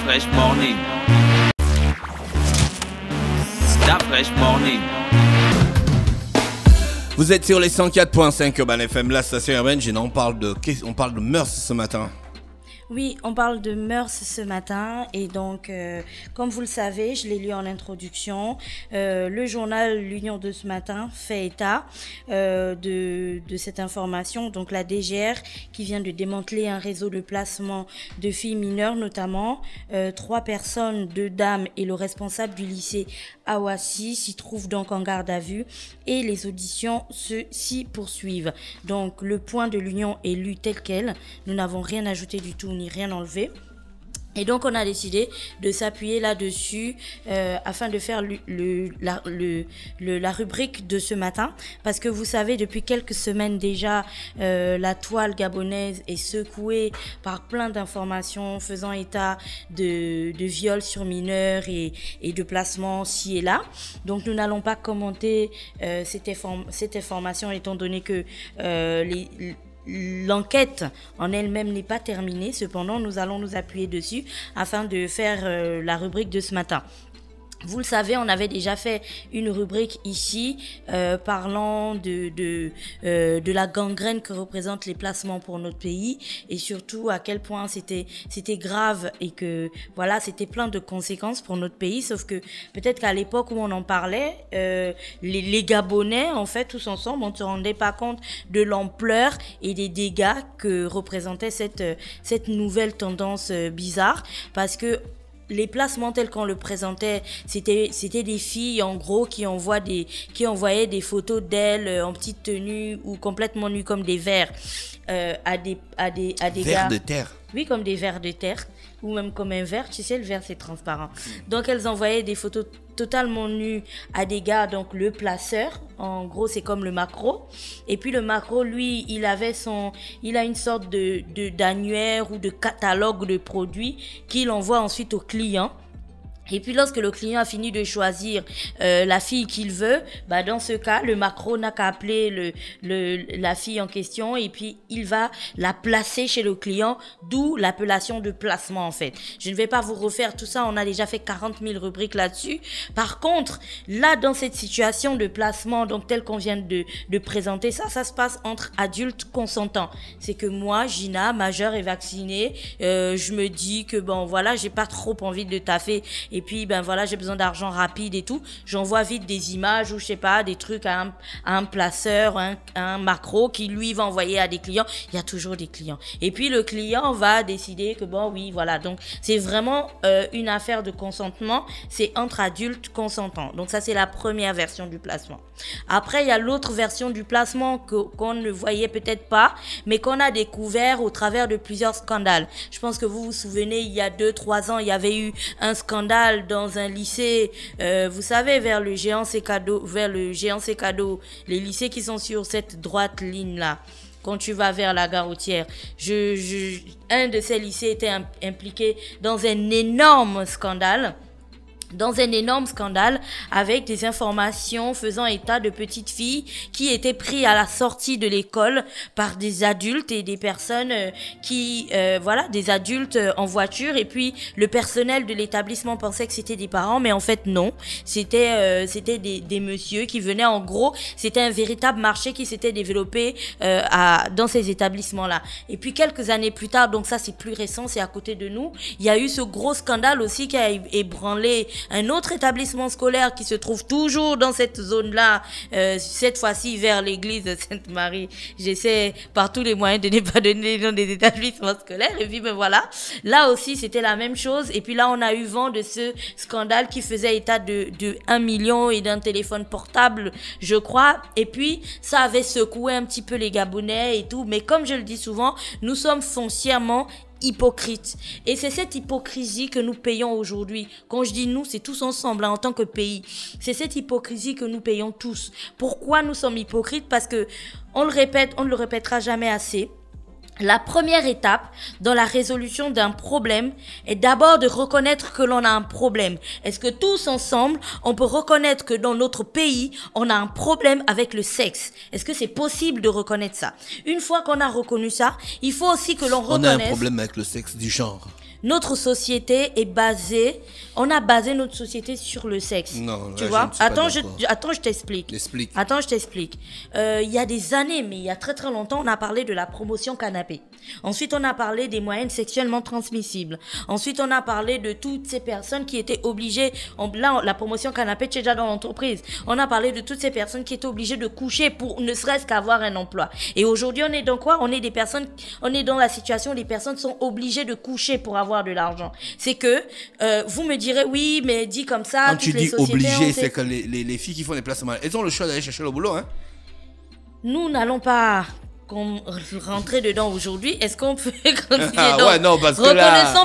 fresh morning. Da fresh morning. Vous êtes sur les 104.5 Urban FM, la station urbaine, on parle de, on parle de mœurs ce matin. Oui, on parle de mœurs ce matin et donc, euh, comme vous le savez, je l'ai lu en introduction, euh, le journal L'Union de ce matin fait état euh, de, cette information, donc la DGR qui vient de démanteler un réseau de placement de filles mineures notamment. trois personnes, deux dames et le responsable du lycée Awassi s'y trouvent donc en garde à vue et les auditions se poursuivent. Donc le point de l'Union est lu tel quel, nous n'avons rien ajouté du tout rien enlever. Et donc on a décidé de s'appuyer là-dessus euh, afin de faire le, la, rubrique de ce matin parce que vous savez depuis quelques semaines déjà euh, la toile gabonaise est secouée par plein d'informations faisant état de, de viols sur mineurs et, de placements ci et là. Donc nous n'allons pas commenter euh, cette, cette information étant donné que les L'enquête en elle-même n'est pas terminée, cependant nous allons nous appuyer dessus afin de faire euh, la rubrique de ce matin. Vous le savez, on avait déjà fait une rubrique ici euh, parlant de de, euh, de la gangrène que représentent les placements pour notre pays et surtout à quel point c'était c'était grave et que voilà c'était plein de conséquences pour notre pays. Sauf que peut-être qu'à l'époque où on en parlait, euh, les, Gabonais en fait tous ensemble, on ne se rendait pas compte de l'ampleur et des dégâts que représentait cette cette nouvelle tendance bizarre parce que les placements tels qu'on le présentait, c'était c'était des filles en gros qui envoient des qui envoyaient des photos d'elles euh, en petite tenue ou complètement nues comme des vers euh, à des à des de terre. Oui, comme des vers de terre ou même comme un verre. Tu sais, le verre, c'est transparent. Donc, elles envoyaient des photos totalement nues à des gars, donc le placeur. En gros, c'est comme le macro. Et puis, le macro, lui, il avait son. Il a une sorte de d'annuaire ou de catalogue de produits qu'il envoie ensuite aux clients. Et puis lorsque le client a fini de choisir euh, la fille qu'il veut, bah dans ce cas, le macro n'a qu'à appeler le, le, la fille en question et puis il va la placer chez le client, d'où l'appellation de placement en fait. Je ne vais pas vous refaire tout ça, on a déjà fait 40 000 rubriques là-dessus. Par contre, là dans cette situation de placement, donc telle qu'on vient de, de présenter ça, ça se passe entre adultes consentants. C'est que moi, Gina, majeure et vaccinée, euh, je me dis que bon voilà, j'ai pas trop envie de taffer et puis ben voilà, j'ai besoin d'argent rapide et tout, j'envoie vite des images ou je sais pas, des trucs à un, placeur, un, macro qui lui va envoyer à des clients. Il y a toujours des clients. Et puis le client va décider que bon, oui, voilà. Donc c'est vraiment euh, une affaire de consentement. C'est entre adultes consentants. Donc ça, c'est la première version du placement. Après, il y a l'autre version du placement qu'on ne voyait peut-être pas, mais qu'on a découvert au travers de plusieurs scandales. Je pense que vous vous souvenez, il y a 2-3 ans, il y avait eu un scandale dans un lycée, euh, vous savez, vers le géant Secado, vers le géant les lycées qui sont sur cette droite ligne-là quand tu vas vers la gare Je, un de ces lycées était impliqué dans un énorme scandale dans un énorme scandale avec des informations faisant état de petites filles qui étaient prises à la sortie de l'école par des adultes et des personnes euh, qui, euh, voilà, des adultes euh, en voiture et puis le personnel de l'établissement pensait que c'était des parents mais en fait non, c'était c'était des, des messieurs qui venaient en gros, c'était un véritable marché qui s'était développé à, dans ces établissements-là. Et puis quelques années plus tard, donc ça c'est plus récent, c'est à côté de nous, il y a eu ce gros scandale aussi qui a ébranlé un autre établissement scolaire qui se trouve toujours dans cette zone-là, euh, cette fois-ci vers l'église de Sainte-Marie. J'essaie par tous les moyens de ne pas donner les noms des établissements scolaires. Et puis, ben voilà, là aussi, c'était la même chose. Et puis là, on a eu vent de ce scandale qui faisait état de, de 1 million et d'un téléphone portable, je crois. Et puis, ça avait secoué un petit peu les Gabonais et tout. Mais comme je le dis souvent, nous sommes foncièrement hypocrite. Et c'est cette hypocrisie que nous payons aujourd'hui. Quand je dis nous, c'est tous ensemble hein, en tant que pays. C'est cette hypocrisie que nous payons tous. Pourquoi nous sommes hypocrites Parce que on le répète, on ne le répétera jamais assez. La première étape dans la résolution d'un problème est d'abord de reconnaître que l'on a un problème. Est-ce que tous ensemble, on peut reconnaître que dans notre pays, on a un problème avec le sexe Est-ce que c'est possible de reconnaître ça Une fois qu'on a reconnu ça, il faut aussi que l'on reconnaisse... On a un problème avec le sexe du genre notre société est basée, on a basé notre société sur le sexe. Non, là, tu vois. attends, je, attends, je t'explique. Attends, je t'explique. Euh, il y a des années, mais il y a très très longtemps, on a parlé de la promotion canapé. Ensuite, on a parlé des moyens sexuellement transmissibles. Ensuite, on a parlé de toutes ces personnes qui étaient obligées. là, la promotion canapé, tu es déjà dans l'entreprise. On a parlé de toutes ces personnes qui étaient obligées de coucher pour ne serait-ce qu'avoir un emploi. Et aujourd'hui, on est dans quoi On est des personnes, on est dans la situation où les personnes sont obligées de coucher pour avoir de l'argent. C'est que euh, vous me direz, oui, mais dit comme ça. Quand tu dis obligé, c'est que les, filles qui font des placements, elles ont le choix d'aller chercher le boulot. Hein. nous n'allons pas rentrer dedans aujourd'hui, est-ce qu'on peut continuer ah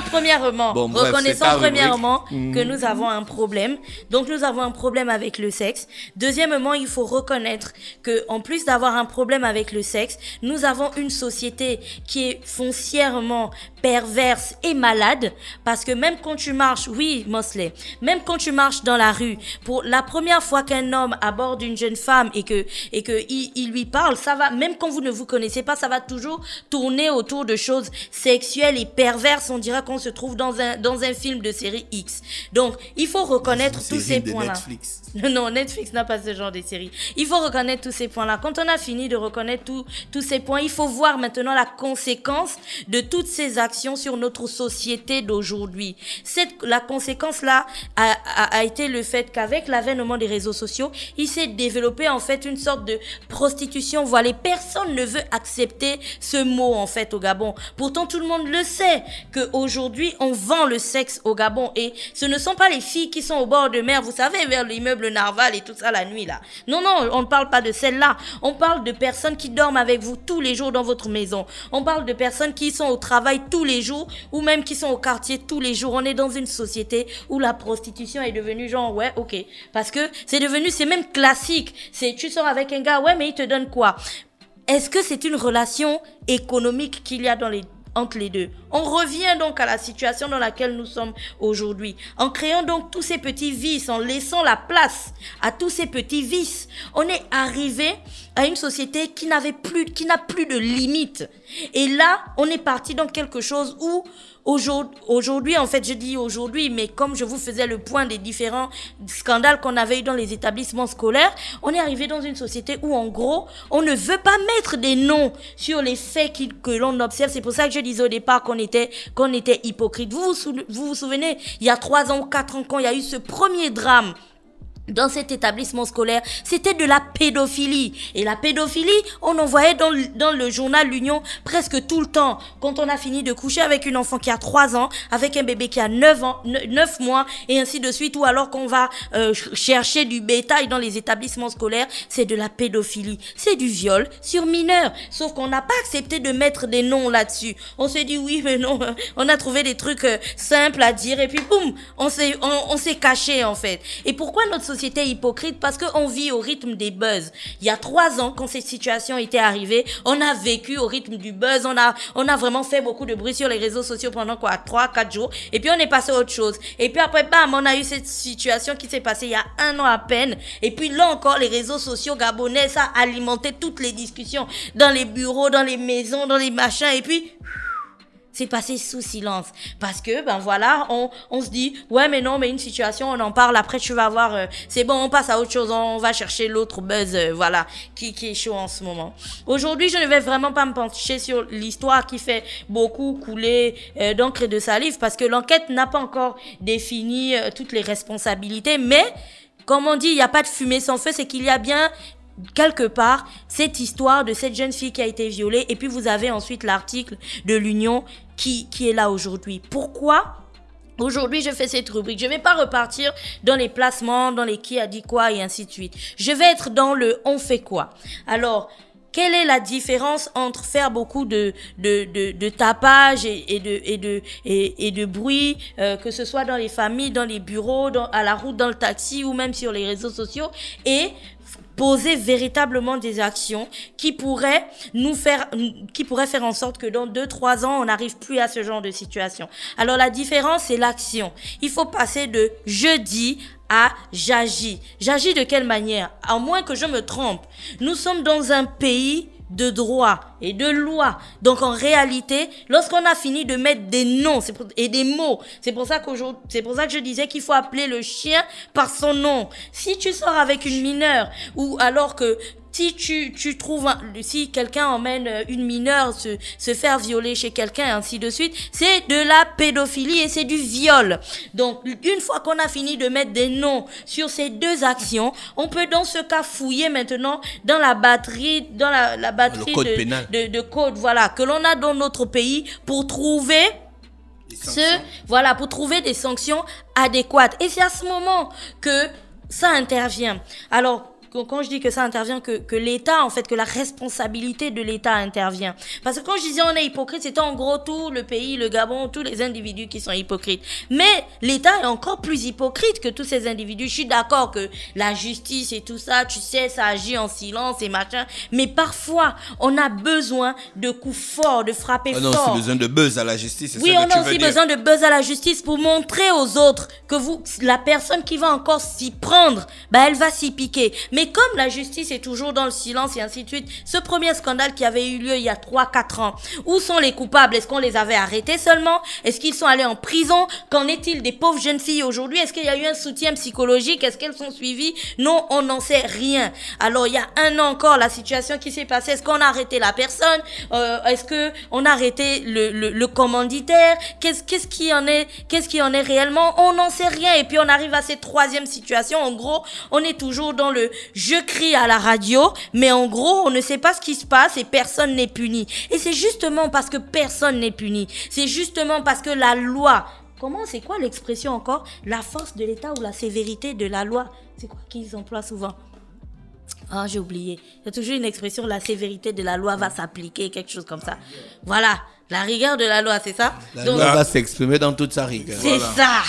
premièrement, reconnaissant premièrement que mhm. nous avons un problème. Donc nous avons un problème avec le sexe. Deuxièmement, il faut reconnaître que en plus d'avoir un problème avec le sexe, nous avons une société qui est foncièrement perverse et malade parce que même quand tu marches, oui, Mosley, même quand tu marches dans la rue, pour la première fois qu'un homme aborde une jeune femme et que et que il, lui parle, ça va même quand vous ne vous connaissez connaissez pas, ça va toujours tourner autour de choses sexuelles et perverses. On dirait qu'on se trouve dans un, dans un film de série X. Donc, il faut reconnaître tous ces points-là. Non, Netflix n'a pas ce genre de série. Il faut reconnaître tous ces points-là. Quand on a fini de reconnaître tout, tous ces points, il faut voir maintenant la conséquence de toutes ces actions sur notre société d'aujourd'hui. Cette, la conséquence-là a, a, été le fait qu'avec l'avènement des réseaux sociaux, il s'est développé en fait une sorte de prostitution. voilée. personne ne veut accepter ce mot en fait au Gabon. Pourtant tout le monde le sait que aujourd'hui on vend le sexe au Gabon et ce ne sont pas les filles qui sont au bord de mer, vous savez vers l'immeuble Narval et tout ça la nuit là. Non non, on ne parle pas de celles-là. On parle de personnes qui dorment avec vous tous les jours dans votre maison. On parle de personnes qui sont au travail tous les jours ou même qui sont au quartier tous les jours. On est dans une société où la prostitution est devenue genre ouais, OK parce que c'est devenu c'est même classique. C'est tu sors avec un gars, ouais, mais il te donne quoi est-ce que c'est une relation économique qu'il y a entre les deux On revient donc à la situation dans laquelle nous sommes aujourd'hui. En créant donc tous ces petits vices, en laissant la place à tous ces petits vices, on est arrivé à une société qui n'avait plus, qui n'a plus de limites. Et là, on est parti dans quelque chose où Aujourd'hui, en fait, je dis aujourd'hui, mais comme je vous faisais le point des différents scandales qu'on avait eu dans les établissements scolaires, on est arrivé dans une société où, en gros, on ne veut pas mettre des noms sur les faits que l'on observe. C'est pour ça que je disais au départ qu'on était, qu'on était hypocrite. Vous vous, vous vous souvenez, il y a trois ans ou quatre ans, quand il y a eu ce premier drame dans cet établissement scolaire, c'était de la pédophilie. Et la pédophilie, on en voyait dans, dans le journal L'Union presque tout le temps. Quand on a fini de coucher avec une enfant qui a 3 ans, avec un bébé qui a 9, ans, 9 mois, et ainsi de suite, ou alors qu'on va euh, chercher du bétail dans les établissements scolaires, c'est de la pédophilie. C'est du viol sur mineur. Sauf qu'on n'a pas accepté de mettre des noms là-dessus. On s'est dit oui, mais non, on a trouvé des trucs euh, simples à dire, et puis boum, on s'est on, s'est caché en fait. Et pourquoi notre société société hypocrite parce qu'on vit au rythme des buzz. Il y a trois ans, quand cette situation était arrivée, on a vécu au rythme du buzz. On a, on a vraiment fait beaucoup de bruit sur les réseaux sociaux pendant quoi? Trois, quatre jours. Et puis, on est passé à autre chose. Et puis après, bam, on a eu cette situation qui s'est passée il y a un an à peine. Et puis là encore, les réseaux sociaux gabonais, ça alimentait toutes les discussions dans les bureaux, dans les maisons, dans les machins. Et puis, c'est passé sous silence. Parce que, ben voilà, on, on se dit, ouais, mais non, mais une situation, on en parle, après tu vas voir, euh, c'est bon, on passe à autre chose, on va chercher l'autre buzz, euh, voilà, qui, qui est chaud en ce moment. Aujourd'hui, je ne vais vraiment pas me pencher sur l'histoire qui fait beaucoup couler euh, d'encre et de salive, parce que l'enquête n'a pas encore défini toutes les responsabilités, mais... Comme on dit, il n'y a pas de fumée sans feu, c'est qu'il y a bien quelque part cette histoire de cette jeune fille qui a été violée. Et puis vous avez ensuite l'article de l'Union qui, est là aujourd'hui. Pourquoi Aujourd'hui, je fais cette rubrique. Je ne vais pas repartir dans les placements, dans les qui a dit quoi et ainsi de suite. Je vais être dans le on fait quoi. Alors, quelle est la différence entre faire beaucoup de, de, tapage et, de, et, de, et, de bruit, euh, que ce soit dans les familles, dans les bureaux, à la route, dans le taxi ou même sur les réseaux sociaux, et poser véritablement des actions qui pourraient nous faire, qui pourraient faire en sorte que dans deux, trois ans, on n'arrive plus à ce genre de situation. Alors la différence, c'est l'action. Il faut passer de je dis à j'agis. J'agis de quelle manière? À moins que je me trompe. Nous sommes dans un pays de droit et de loi. Donc en réalité, lorsqu'on a fini de mettre des noms et des mots, c'est pour ça qu'aujourd'hui, c'est pour ça que je disais qu'il faut appeler le chien par son nom. Si tu sors avec une mineure ou alors que si tu, tu trouves, si quelqu'un emmène euh, une mineure se, se faire violer chez quelqu'un, et ainsi de suite, c'est de la pédophilie et c'est du viol. Donc, une fois qu'on a fini de mettre des noms sur ces deux actions, on peut dans ce cas fouiller maintenant dans la batterie, dans la, batterie de, de, code, voilà, que l'on a dans notre pays pour trouver ce, voilà, pour trouver des sanctions adéquates. Et c'est à ce moment que ça intervient. Alors, quand je dis que ça intervient, que, l'État, en fait, que la responsabilité de l'État intervient. Parce que quand je disais on est hypocrite, c'était en gros tout le pays, le Gabon, tous les individus qui sont hypocrites. Mais l'État est encore plus hypocrite que tous ces individus. Je suis d'accord que la justice et tout ça, tu sais, ça agit en silence et machin. Mais parfois, on a besoin de coups forts, de frapper fort. On a aussi besoin de buzz à la justice. Oui, ça on a aussi besoin de buzz à la justice pour montrer aux autres que vous, la personne qui va encore s'y prendre, bah, elle va s'y piquer. Mais comme la justice est toujours dans le silence et ainsi de suite, ce premier scandale qui avait eu lieu il y a 3-4 ans, où sont les coupables Est-ce qu'on les avait arrêtés seulement Est-ce qu'ils sont allés en prison Qu'en est-il des pauvres jeunes filles aujourd'hui Est-ce qu'il y a eu un soutien psychologique Est-ce qu'elles sont suivies Non, on n'en sait rien. Alors il y a un an encore, la situation qui s'est passée, est-ce qu'on a arrêté la personne euh, Est-ce que on a arrêté le, le, le commanditaire Qu'est-ce qu'est-ce qui en est Qu'est-ce qui en est réellement On n'en sait rien. Et puis on arrive à cette troisième situation. En gros, on est toujours dans le je crie à la radio, mais en gros, on ne sait pas ce qui se passe et personne n'est puni. Et c'est justement parce que personne n'est puni. C'est justement parce que la loi comment, c'est quoi l'expression encore La force de l'État ou la sévérité de la loi C'est quoi qu'ils emploient souvent Ah, j'ai oublié. Il y a toujours une expression, la sévérité de la loi va s'appliquer, quelque chose comme ça. Voilà, la rigueur de la loi, c'est ça La Donc, loi va s'exprimer dans toute sa rigueur. C'est ça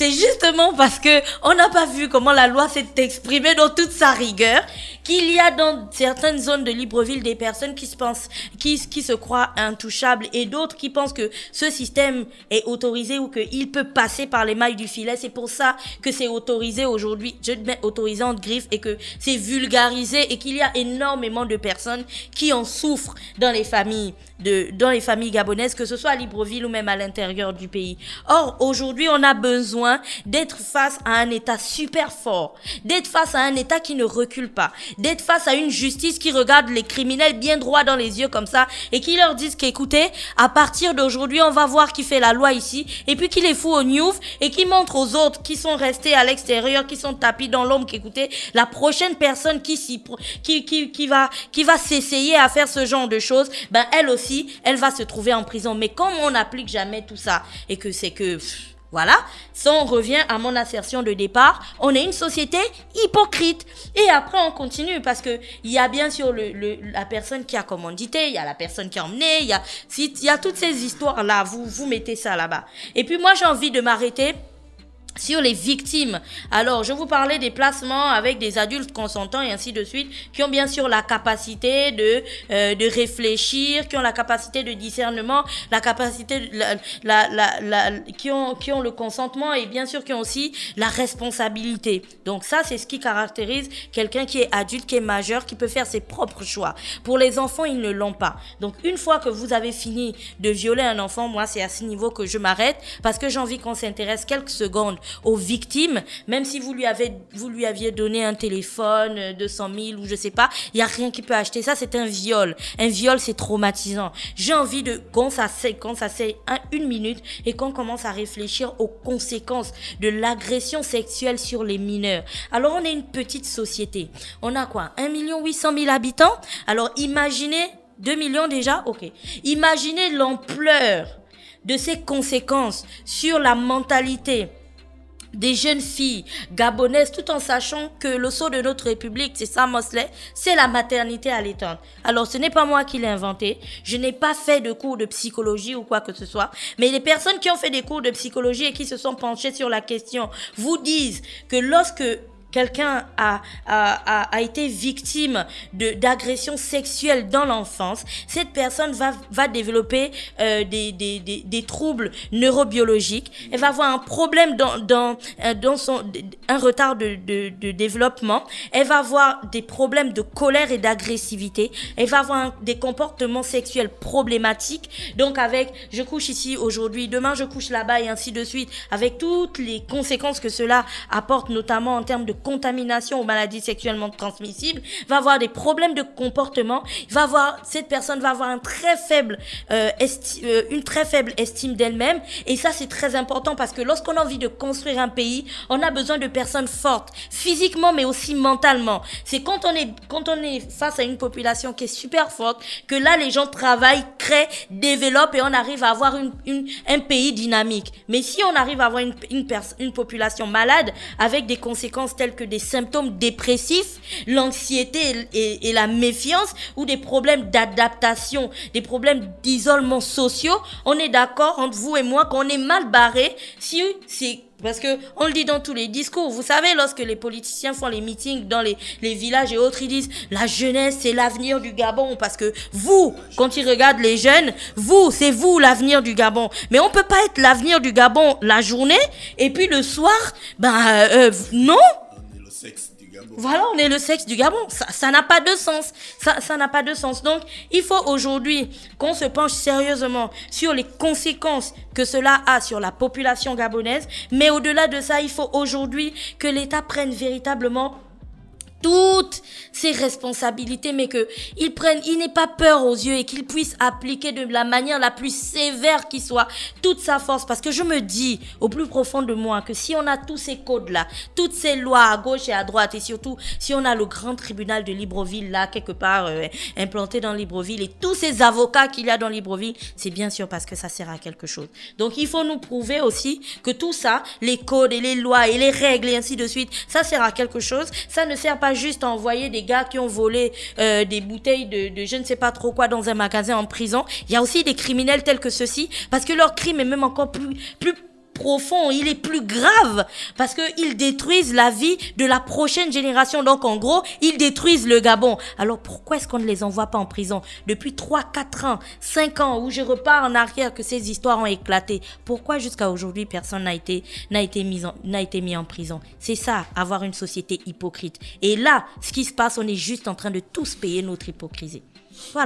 c'est justement parce que on n'a pas vu comment la loi s'est exprimée dans toute sa rigueur qu'il y a dans certaines zones de Libreville des personnes qui se pensent, qui se croient intouchables et d'autres qui pensent que ce système est autorisé ou qu'il peut passer par les mailles du filet. C'est pour ça que c'est autorisé aujourd'hui. Je mets autorisé en griffe et que c'est vulgarisé et qu'il y a énormément de personnes qui en souffrent dans les familles de, dans les familles gabonaises, que ce soit à Libreville ou même à l'intérieur du pays. Or, aujourd'hui, on a besoin d'être face à un État super fort, d'être face à un État qui ne recule pas, d'être face à une justice qui regarde les criminels bien droit dans les yeux comme ça et qui leur disent qu'écoutez, à partir d'aujourd'hui, on va voir qui fait la loi ici et puis qui les fout au newf et qui montre aux autres qui sont restés à l'extérieur, qui sont tapis dans l'ombre, qu'écoutez, la prochaine personne qui s'y, qui, qui, qui va, qui va s'essayer à faire ce genre de choses, ben elle aussi, elle va se trouver en prison. Mais comme on n'applique jamais tout ça et que c'est que voilà, ça on revient à mon assertion de départ, on est une société hypocrite. Et après, on continue parce que il y a bien sûr le, la personne qui a commandité, il y a la personne qui a emmené, il y a, y a toutes ces histoires-là. Vous, vous mettez ça là-bas. Et puis moi, j'ai envie de m'arrêter sur les victimes. Alors, je vous parlais des placements avec des adultes consentants et ainsi de suite, qui ont bien sûr la capacité de, euh, de réfléchir, qui ont la capacité de discernement, la capacité, la, la, la, qui, ont, qui ont le consentement et bien sûr qui ont aussi la responsabilité. Donc ça, c'est ce qui caractérise quelqu'un qui est adulte, qui est majeur, qui peut faire ses propres choix. Pour les enfants, ils ne l'ont pas. Donc une fois que vous avez fini de violer un enfant, moi, c'est à ce niveau que je m'arrête parce que j'ai envie qu'on s'intéresse quelques secondes aux victimes, même si vous lui avez, vous lui aviez donné un téléphone, 200 euh, 000 ou je sais pas, il y a rien qui peut acheter ça. C'est un viol. Un viol, c'est traumatisant. J'ai envie de quand ça c'est, quand ça c'est une minute et qu'on commence à réfléchir aux conséquences de l'agression sexuelle sur les mineurs. Alors on est une petite société. On a quoi 1 800 000 habitants. Alors imaginez 2 millions déjà, ok. Imaginez l'ampleur de ces conséquences sur la mentalité, des jeunes filles gabonaises tout en sachant que le saut de notre République, c'est ça Mosley, c'est la maternité à allaitante. Alors ce n'est pas moi qui l'ai inventé, je n'ai pas fait de cours de psychologie ou quoi que ce soit, mais les personnes qui ont fait des cours de psychologie et qui se sont penchées sur la question vous disent que lorsque quelqu'un a, a, a, a, été victime d'agression sexuelle dans l'enfance, cette personne va, va développer euh, des, des, des, des, troubles neurobiologiques, elle va avoir un problème dans, dans, euh, dans son, un retard de, de, de, développement, elle va avoir des problèmes de colère et d'agressivité, elle va avoir des comportements sexuels problématiques, donc avec je couche ici aujourd'hui, demain je couche là-bas et ainsi de suite, avec toutes les conséquences que cela apporte, notamment en termes de contamination aux maladies sexuellement transmissibles, va avoir des problèmes de comportement, va avoir cette personne va avoir un très faible euh, euh, une très faible estime d'elle-même et ça c'est très important parce que lorsqu'on a envie de construire un pays, on a besoin de personnes fortes physiquement mais aussi mentalement. C'est quand on est quand on est face à une population qui est super forte que là les gens travaillent, créent, développent et on arrive à avoir une, un pays dynamique. Mais si on arrive à avoir une une, une population malade avec des conséquences telles que des symptômes dépressifs, l'anxiété et, la méfiance ou des problèmes d'adaptation, des problèmes d'isolement sociaux, on est d'accord entre vous et moi qu'on est mal barré si c'est parce que on le dit dans tous les discours. Vous savez, lorsque les politiciens font les meetings dans les, les villages et autres, ils disent la jeunesse c'est l'avenir du Gabon. Parce que vous, quand ils regardent les jeunes, vous, c'est vous l'avenir du Gabon. Mais on peut pas être l'avenir du Gabon la journée et puis le soir, ben euh, euh, non. Voilà, on est le sexe du Gabon. Ça n'a pas de sens. Ça n'a pas de sens. Donc, il faut aujourd'hui qu'on se penche sérieusement sur les conséquences que cela a sur la population gabonaise. Mais au-delà de ça, il faut aujourd'hui que l'État prenne véritablement toutes ses responsabilités, mais qu'il prenne, il n'ait pas peur aux yeux et qu'il puisse appliquer de la manière la plus sévère qui soit toute sa force. Parce que je me dis au plus profond de moi que si on a tous ces codes-là, toutes ces lois à gauche et à droite, et surtout si on a le grand tribunal de Libreville là, quelque part euh, implanté dans Libreville, et tous ces avocats qu'il y a dans Libreville, c'est bien sûr parce que ça sert à quelque chose. Donc il faut nous prouver aussi que tout ça, les codes et les lois et les règles et ainsi de suite, ça sert à quelque chose. Ça ne sert pas juste envoyer des gars qui ont volé euh, des bouteilles de, je ne sais pas trop quoi dans un magasin en prison. Il y a aussi des criminels tels que ceux-ci parce que leur crime est même encore plus profond, il est plus grave parce qu'ils détruisent la vie de la prochaine génération. Donc en gros, ils détruisent le Gabon. Alors pourquoi est-ce qu'on ne les envoie pas en prison Depuis 3, 4 ans, 5 ans où je repars en arrière que ces histoires ont éclaté, pourquoi jusqu'à aujourd'hui personne n'a été, n'a été, en, n'a été mis en prison C'est ça, avoir une société hypocrite. Et là, ce qui se passe, on est juste en train de tous payer notre hypocrisie.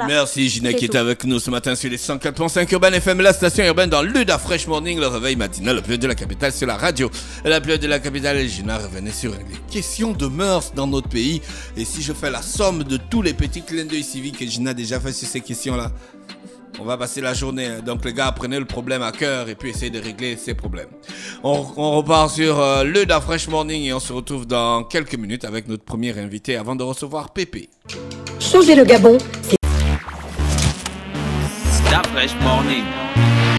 Merci Gina qui est avec nous ce matin sur les 104.5 Urban FM, la station urbaine dans l'Uda Fresh Morning, le réveil matinal, la pluie de la capitale sur la radio. La pluie de la capitale, Gina revenait sur les questions de mœurs dans notre pays. Et si je fais la somme de tous les petits clins d'œil civiques que Gina a déjà fait sur ces questions-là, on va passer la journée. Hein. Donc les gars, prenez le problème à cœur et puis essayez de régler ces problèmes. On, repart sur euh, Luda Fresh Morning et on se retrouve dans quelques minutes avec notre premier invité avant de recevoir Pépé. Changer le Gabon, fresh Morning.